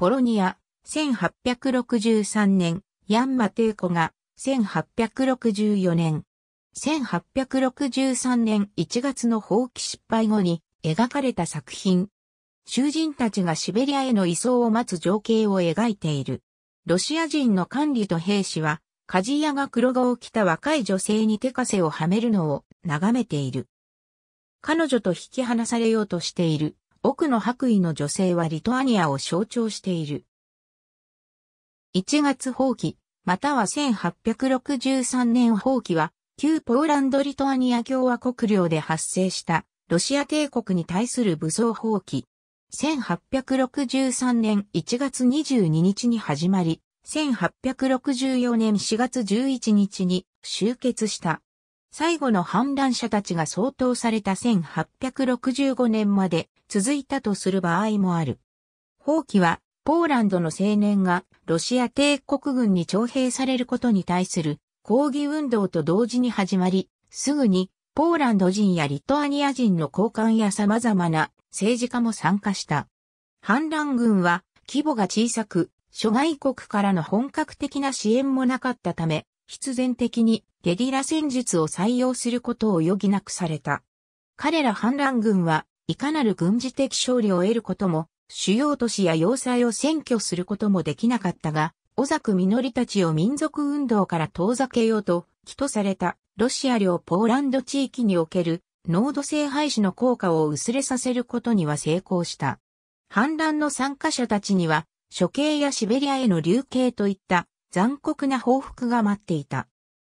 ポロニア、1863年、ヤンマ帝コが、1864年、1863年1月の放棄失敗後に描かれた作品。囚人たちがシベリアへの移送を待つ情景を描いている。ロシア人の管理と兵士は、鍛冶屋が黒子を着た若い女性に手枷をはめるのを眺めている。彼女と引き離されようとしている。奥の白衣の女性はリトアニアを象徴している。1月放棄、または1863年放棄は、旧ポーランド・リトアニア共和国領で発生したロシア帝国に対する武装放棄。1863年1月22日に始まり、1864年4月11日に終結した。最後の反乱者たちが相当された1865年まで続いたとする場合もある。放棄は、ポーランドの青年がロシア帝国軍に徴兵されることに対する抗議運動と同時に始まり、すぐにポーランド人やリトアニア人の高官や様々な政治家も参加した。反乱軍は規模が小さく、諸外国からの本格的な支援もなかったため、必然的にゲリラ戦術を採用することを余儀なくされた。彼ら反乱軍はいかなる軍事的勝利を得ることも、主要都市や要塞を占拠することもできなかったが、小の実たちを民族運動から遠ざけようと、起とされたロシア領ポーランド地域における濃度性廃止の効果を薄れさせることには成功した。反乱の参加者たちには、処刑やシベリアへの流刑といった残酷な報復が待っていた。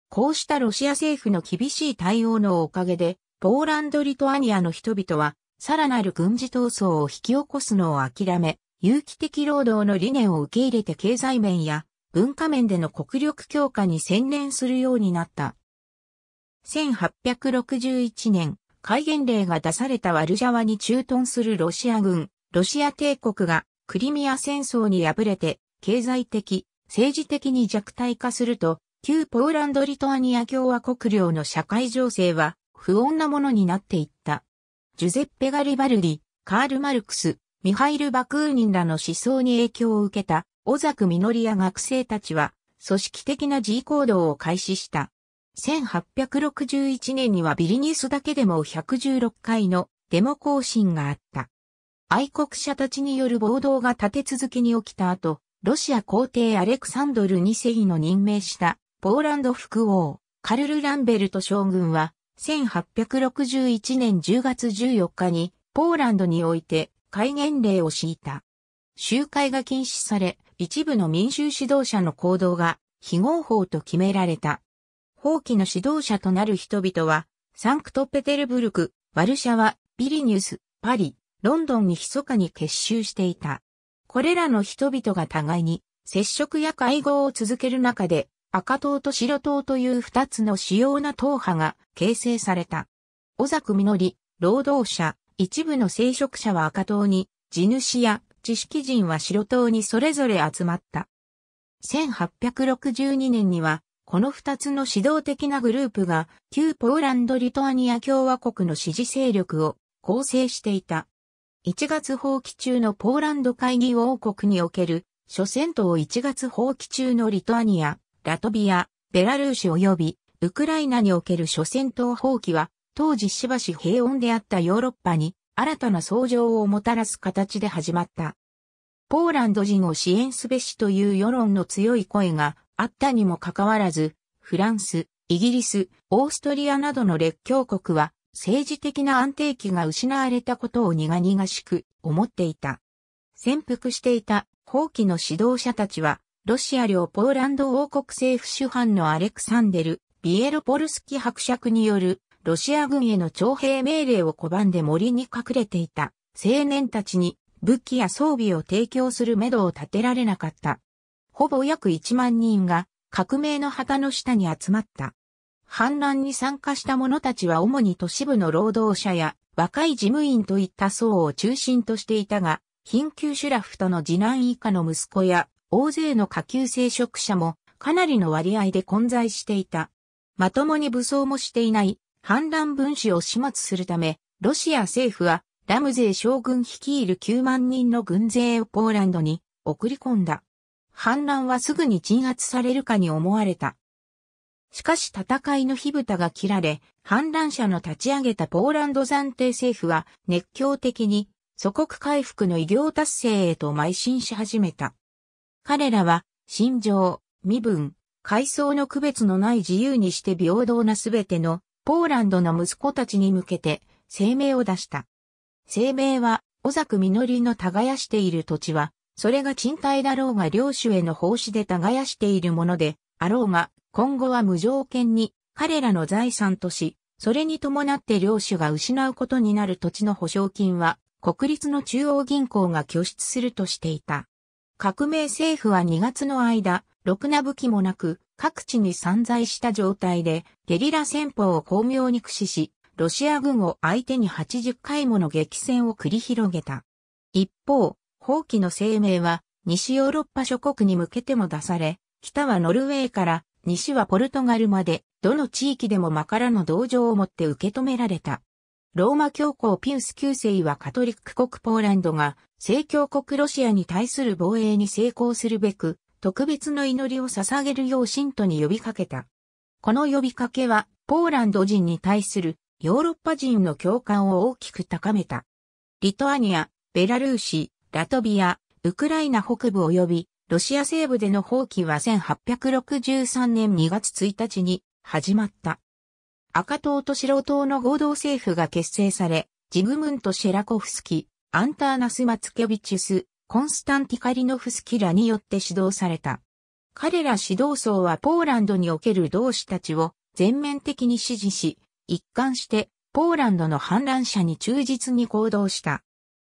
こうしたロシア政府の厳しい対応のおかげで、ポーランド・リトアニアの人々は、さらなる軍事闘争を引き起こすのを諦め、有機的労働の理念を受け入れて経済面や文化面での国力強化に専念するようになった。1861年、戒厳令が出されたワルジャワに駐屯するロシア軍、ロシア帝国がクリミア戦争に敗れて経済的、政治的に弱体化すると、旧ポーランド・リトアニア共和国領の社会情勢は不穏なものになっていった。ジュゼッペ・ガリバルリ、カール・マルクス、ミハイル・バクーニンらの思想に影響を受けた、オザク・ミノリア学生たちは、組織的な自行動を開始した。1861年にはビリニスだけでも116回のデモ行進があった。愛国者たちによる暴動が立て続けに起きた後、ロシア皇帝アレクサンドル2世の任命したポーランド副王、カルル・ランベルト将軍は、1861年10月14日に、ポーランドにおいて戒厳令を敷いた。集会が禁止され、一部の民衆指導者の行動が非合法と決められた。法規の指導者となる人々は、サンクトペテルブルク、ワルシャワ、ビリニュス、パリ、ロンドンに密かに結集していた。これらの人々が互いに接触や会合を続ける中で赤党と白党という二つの主要な党派が形成された。小作実、労働者、一部の聖職者は赤党に、地主や知識人は白党にそれぞれ集まった。1862年には、この二つの指導的なグループが、旧ポーランド・リトアニア共和国の支持勢力を構成していた。1月放棄中のポーランド会議王国における、諸戦闘1月放棄中のリトアニア、ラトビア、ベラルーシ及び、ウクライナにおける諸戦闘放棄は、当時しばし平穏であったヨーロッパに、新たな創造をもたらす形で始まった。ポーランド人を支援すべしという世論の強い声があったにもかかわらず、フランス、イギリス、オーストリアなどの列強国は政治的な安定期が失われたことを苦々しく思っていた。潜伏していた後期の指導者たちは、ロシア領ポーランド王国政府主犯のアレクサンデル・ビエロポルスキ伯爵によるロシア軍への徴兵命令を拒んで森に隠れていた青年たちに武器や装備を提供するめどを立てられなかった。ほぼ約1万人が革命の旗の下に集まった。反乱に参加した者たちは主に都市部の労働者や若い事務員といった層を中心としていたが、貧窮シュラフとの次男以下の息子や大勢の下級聖職者もかなりの割合で混在していた。まともに武装もしていない反乱分子を始末するため、ロシア政府はラムゼー将軍率いる9万人の軍勢をポーランドに送り込んだ。反乱はすぐに鎮圧されるかに思われた。しかし戦いの火蓋が切られ、反乱者の立ち上げたポーランド暫定政府は熱狂的に祖国回復の偉業達成へと邁進し始めた。彼らは、心情、身分、階層の区別のない自由にして平等なすべてのポーランドの息子たちに向けて声明を出した。声明は、小作実の耕している土地は、それが賃貸だろうが領主への奉仕で耕しているもので、あろうが、今後は無条件に彼らの財産とし、それに伴って領主が失うことになる土地の保証金は国立の中央銀行が拠出するとしていた。革命政府は2月の間、ろくな武器もなく、各地に散在した状態で、ゲリラ戦法を巧妙に駆使し、ロシア軍を相手に80回もの激戦を繰り広げた。一方、放棄の声明は、西ヨーロッパ諸国に向けても出され、北はノルウェーから西はポルトガルまで、どの地域でもマからの同情をもって受け止められた。ローマ教皇ピウス9世はカトリック国ポーランドが、正教国ロシアに対する防衛に成功するべく、特別の祈りを捧げるよう信徒に呼びかけた。この呼びかけは、ポーランド人に対するヨーロッパ人の共感を大きく高めた。リトアニア、ベラルーシ、ラトビア、ウクライナ北部及びロシア西部での放棄は1863年2月1日に始まった。赤党と白党の合同政府が結成され、ジグムント・シェラコフスキ、アンターナス・マツケビチュス、コンスタンティカリノフスキらによって指導された。彼ら指導層はポーランドにおける同志たちを全面的に支持し、一貫してポーランドの反乱者に忠実に行動した。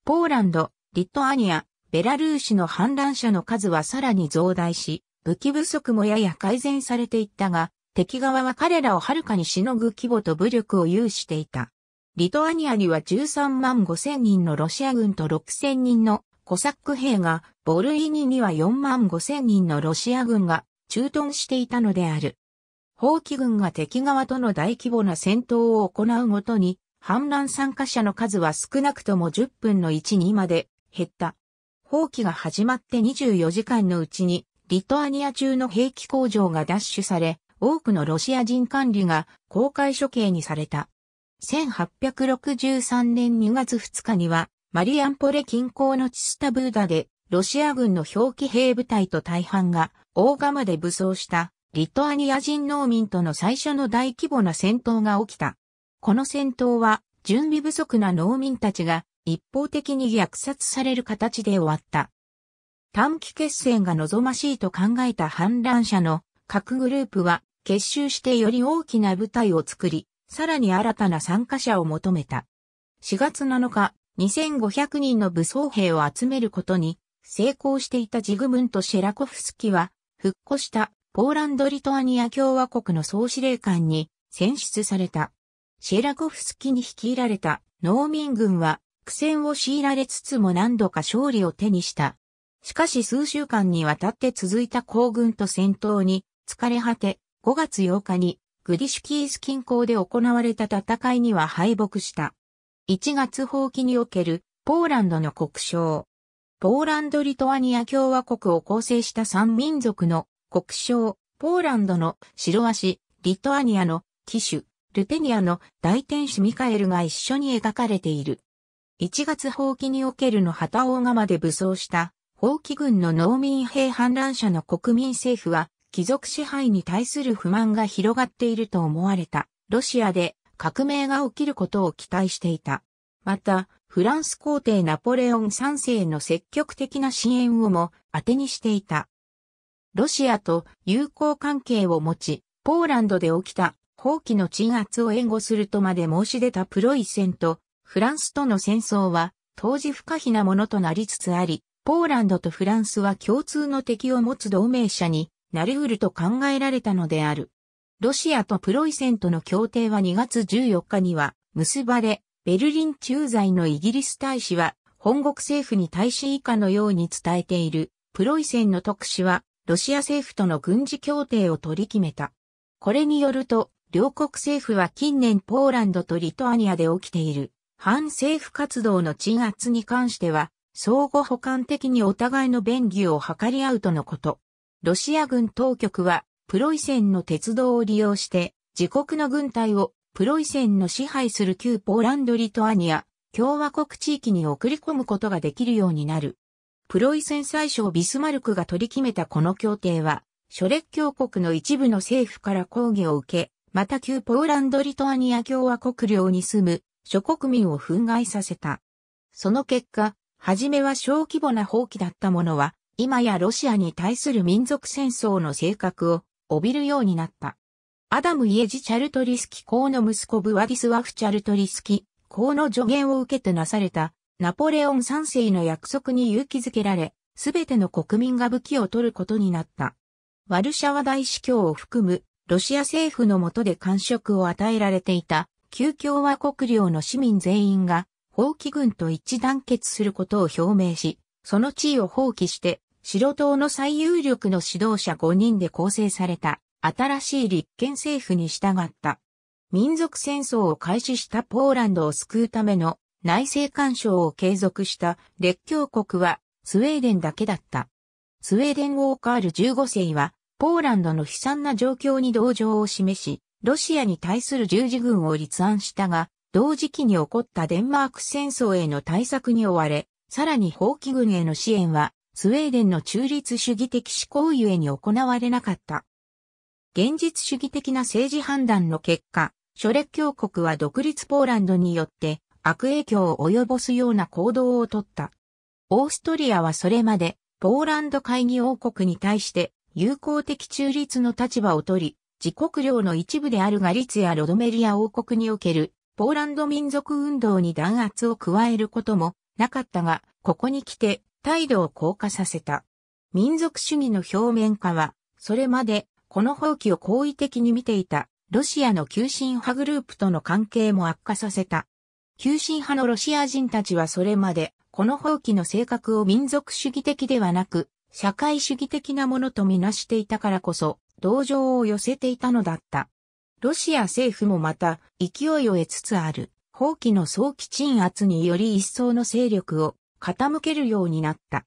ポーランド、リトアニア、ベラルーシの反乱者の数はさらに増大し、武器不足もやや改善されていったが、敵側は彼らをはるかにしのぐ規模と武力を有していた。リトアニアには13万5千人のロシア軍と6千人のコサック兵が、ボルイニには4万5千人のロシア軍が駐屯していたのである。法規軍が敵側との大規模な戦闘を行うごとに、反乱参加者の数は少なくとも10分の1にまで減った。放棄が始まって24時間のうちに、リトアニア中の兵器工場が奪取され、多くのロシア人管理が公開処刑にされた。1863年2月2日には、マリアンポレ近郊のチスタブーダで、ロシア軍の表記兵部隊と大半が、大釜で武装した、リトアニア人農民との最初の大規模な戦闘が起きた。この戦闘は、準備不足な農民たちが、一方的に虐殺される形で終わった。短期決戦が望ましいと考えた反乱者の各グループは結集してより大きな部隊を作り、さらに新たな参加者を求めた。4月7日、2500人の武装兵を集めることに成功していたジグムント・シェラコフスキは、復古したポーランド・リトアニア共和国の総司令官に選出された。シェラコフスキに率いられた農民軍は苦戦を強いられつつも何度か勝利を手にした。しかし数週間にわたって続いた行軍と戦闘に疲れ果て、5月8日にグディシュキース近郊で行われた戦いには敗北した。1月放棄におけるポーランドの国章。ポーランド・リトアニア共和国を構成した3民族の国章、ポーランドの白足、リトアニアの騎手、ルテニアの大天使ミカエルが一緒に描かれている。1月放棄におけるの旗大釜で武装した放棄軍の農民兵反乱者の国民政府は貴族支配に対する不満が広がっていると思われたロシアで革命が起きることを期待していた。また、フランス皇帝ナポレオン3世の積極的な支援をも当てにしていた。ロシアと友好関係を持ち、ポーランドで起きた放棄の鎮圧を援護するとまで申し出たプロイセンとフランスとの戦争は当時不可避なものとなりつつあり、ポーランドとフランスは共通の敵を持つ同盟者になりうると考えられたのである。ロシアとプロイセンとの協定は2月14日には結ばれ、ベルリン駐在のイギリス大使は本国政府に対し以下のように伝えている。プロイセンの特使はロシア政府との軍事協定を取り決めた。これによると、両国政府は近年ポーランドとリトアニアで起きている反政府活動の鎮圧に関しては、相互補完的にお互いの便宜を図り合うとのこと。ロシア軍当局は、プロイセンの鉄道を利用して、自国の軍隊をプロイセンの支配する旧ポーランド・リトアニア、共和国地域に送り込むことができるようになる。プロイセン最初ビスマルクが取り決めたこの協定は、諸列強国の一部の政府から抗議を受け、また旧ポーランド・リトアニア共和国領に住む諸国民を憤慨させた。その結果、はじめは小規模な放棄だったものは、今やロシアに対する民族戦争の性格を帯びるようになった。アダム・イエジ・チャルトリスキ公の息子ブワディスワフ・チャルトリスキ公の助言を受けてなされたナポレオン三世の約束に勇気づけられ、すべての国民が武器を取ることになった。ワルシャワ大司教を含むロシア政府の下で官職を与えられていた旧共和国領の市民全員が、放棄軍と一致団結することを表明し、その地位を放棄して、白党の最有力の指導者5人で構成された、新しい立憲政府に従った。民族戦争を開始したポーランドを救うための内政干渉を継続した列強国はスウェーデンだけだった。スウェーデンウォーカール15世はポーランドの悲惨な状況に同情を示し、ロシアに対する十字軍を立案したが、同時期に起こったデンマーク戦争への対策に追われ、さらに放棄軍への支援は、スウェーデンの中立主義的思考ゆえに行われなかった。現実主義的な政治判断の結果、諸列強国は独立ポーランドによって悪影響を及ぼすような行動をとった。オーストリアはそれまでポーランド会議王国に対して友好的中立の立場をとり、自国領の一部であるガリツやロドメリア王国におけるポーランド民族運動に弾圧を加えることもなかったが、ここに来て態度を硬化させた。民族主義の表面化は、それまでこの放棄を好意的に見ていたロシアの急進派グループとの関係も悪化させた。急進派のロシア人たちはそれまでこの放棄の性格を民族主義的ではなく社会主義的なものとみなしていたからこそ、同情を寄せていたのだった。ロシア政府もまた、勢いを得つつある、放棄の早期鎮圧により一層の勢力を傾けるようになった。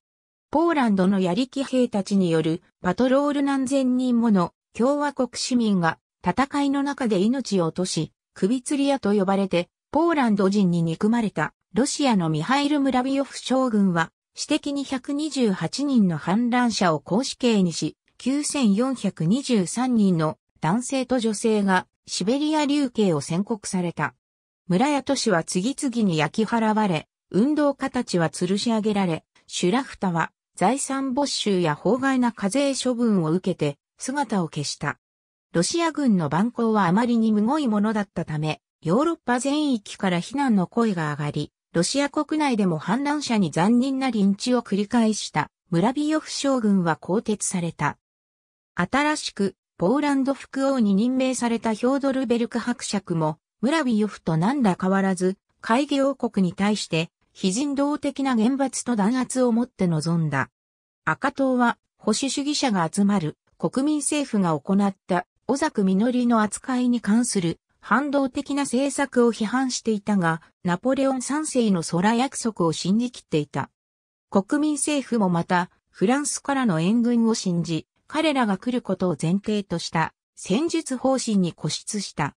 ポーランドのやりき兵たちによるパトロール何千人もの共和国市民が戦いの中で命を落とし、首吊り屋と呼ばれて、ポーランド人に憎まれたロシアのミハイル・ムラビオフ将軍は私的に128人の反乱者を公死刑にし、9423人の男性と女性がシベリア流刑を宣告された。村や都市は次々に焼き払われ、運動家たちは吊るし上げられ、シュラフタは財産没収や法外な課税処分を受けて姿を消した。ロシア軍の蛮行はあまりにむごいものだったため、ヨーロッパ全域から非難の声が上がり、ロシア国内でも反乱者に残忍な臨地を繰り返したムラビヨフ将軍は更迭された。新しくポーランド副王に任命されたヒョードルベルク伯爵もムラビヨフと何ら変わらず会議王国に対して非人道的な厳罰と弾圧をもって臨んだ。赤党は保守主義者が集まる国民政府が行った小作実の扱いに関する反動的な政策を批判していたが、ナポレオン3世の空約束を信じきっていた。国民政府もまた、フランスからの援軍を信じ、彼らが来ることを前提とした戦術方針に固執した。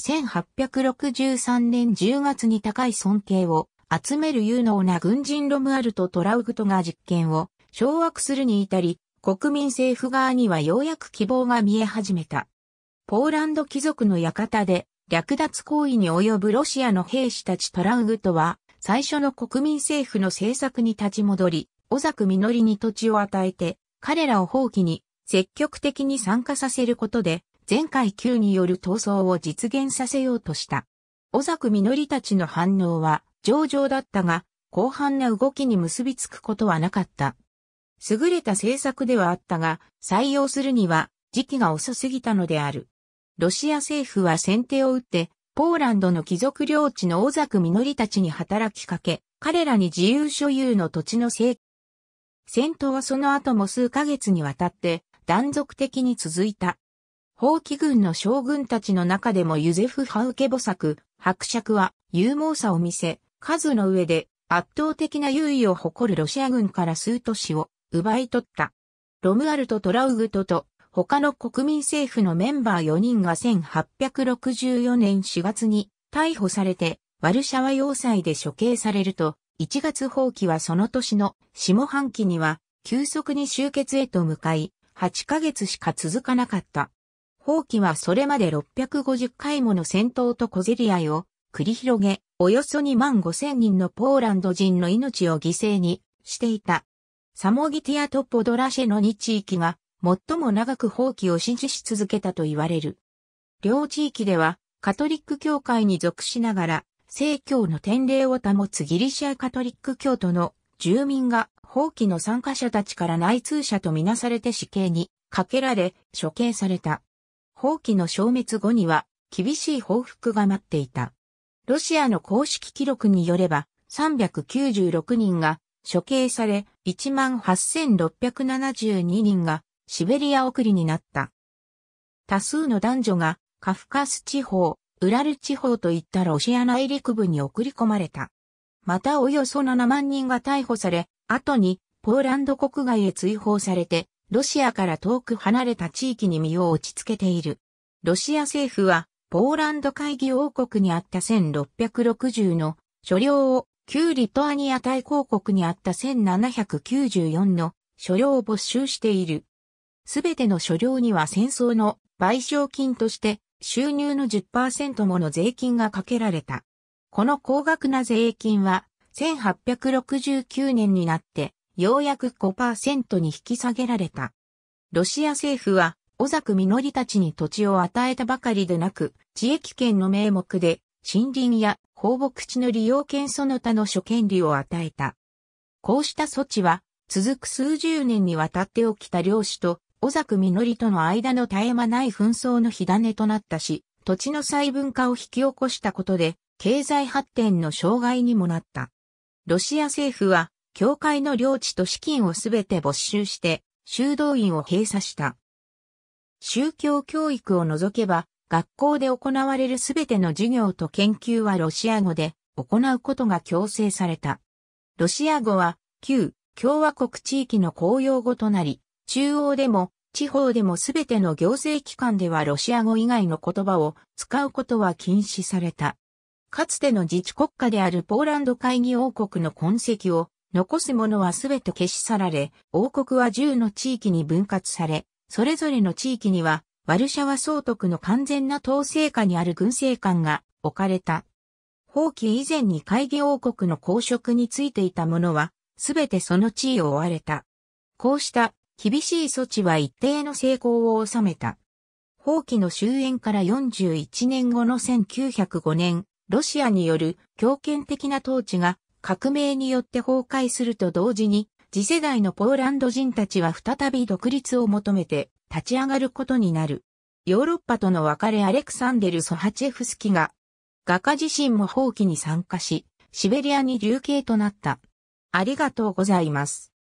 1863年10月に高い尊敬を集める有能な軍人ロムアルト・トラウグトが実権を掌握するに至り、国民政府側にはようやく希望が見え始めた。ポーランド貴族の館で略奪行為に及ぶロシアの兵士たちトラウグとは、最初の国民政府の政策に立ち戻り、ミノリに土地を与えて、彼らを放棄に積極的に参加させることで、前回級による闘争を実現させようとした。ミノリたちの反応は上々だったが、広範な動きに結びつくことはなかった。優れた政策ではあったが、採用するには時期が遅すぎたのである。ロシア政府は先手を打って、ポーランドの貴族領地のミノ実たちに働きかけ、彼らに自由所有の土地の請戦闘はその後も数ヶ月にわたって断続的に続いた。法規軍の将軍たちの中でもユゼフ・ハウケボ作、伯爵は勇猛さを見せ、数の上で圧倒的な優位を誇るロシア軍から数都市を奪い取った。ロムアルト・トラウグトと他の国民政府のメンバー4人が1864年4月に逮捕されて、ワルシャワ要塞で処刑されると、1月放棄はその年の下半期には急速に終結へと向かい、8ヶ月しか続かなかった。放棄はそれまで650回もの戦闘と小競り合いを繰り広げ、およそ2万5千人のポーランド人の命を犠牲にしていた。サモギティアとポドラシェの2地域が最も長く放棄を支持し続けたと言われる。両地域では、カトリック教会に属しながら、正教の典礼を保つギリシアカトリック教徒の住民が放棄の参加者たちから内通者とみなされて死刑にかけられ処刑された。放棄の消滅後には厳しい報復が待っていた。ロシアの公式記録によれば396人が処刑され18672人がシベリア送りになった。多数の男女がカフカス地方、ウラル地方といったロシア内陸部に送り込まれた。またおよそ7万人が逮捕され、後にポーランド国外へ追放されて、ロシアから遠く離れた地域に身を落ち着けている。ロシア政府は、ポーランド会議王国にあった1660の所領を、旧リトアニア大公国にあった1794の所領を没収している。すべての所領には戦争の賠償金として収入の10%もの税金がかけられた。この高額な税金は1869年になってようやく5%に引き下げられた。ロシア政府は小作実たちに土地を与えたばかりでなく、地域権の名目で森林や放牧地の利用権その他の諸権利を与えた。こうした措置は続く数十年にわたって起きた領主と尾作実との間の絶え間ない紛争の火種となったし、土地の細分化を引き起こしたことで、経済発展の障害にもなった。ロシア政府は、教会の領地と資金をすべて没収して、修道院を閉鎖した。宗教教育を除けば、学校で行われるすべての授業と研究はロシア語で行うことが強制された。ロシア語は旧共和国地域の公用語となり、中央でも地方でもすべての行政機関ではロシア語以外の言葉を使うことは禁止された。かつての自治国家であるポーランド会議王国の痕跡を残すものはすべて消し去られ、王国は10の地域に分割され、それぞれの地域にはワルシャワ総督の完全な統制下にある軍政官が置かれた。放棄以前に会議王国の公職についていたものは、すべてその地位を追われた。こうした厳しい措置は一定の成功を収めた。法規の終焉から41年後の1905年、ロシアによる強権的な統治が革命によって崩壊すると同時に、次世代のポーランド人たちは再び独立を求めて立ち上がることになる。ヨーロッパとの別れアレクサンデル・ソハチェフスキが、画家自身も放棄に参加し、シベリアに流刑となった。ありがとうございます。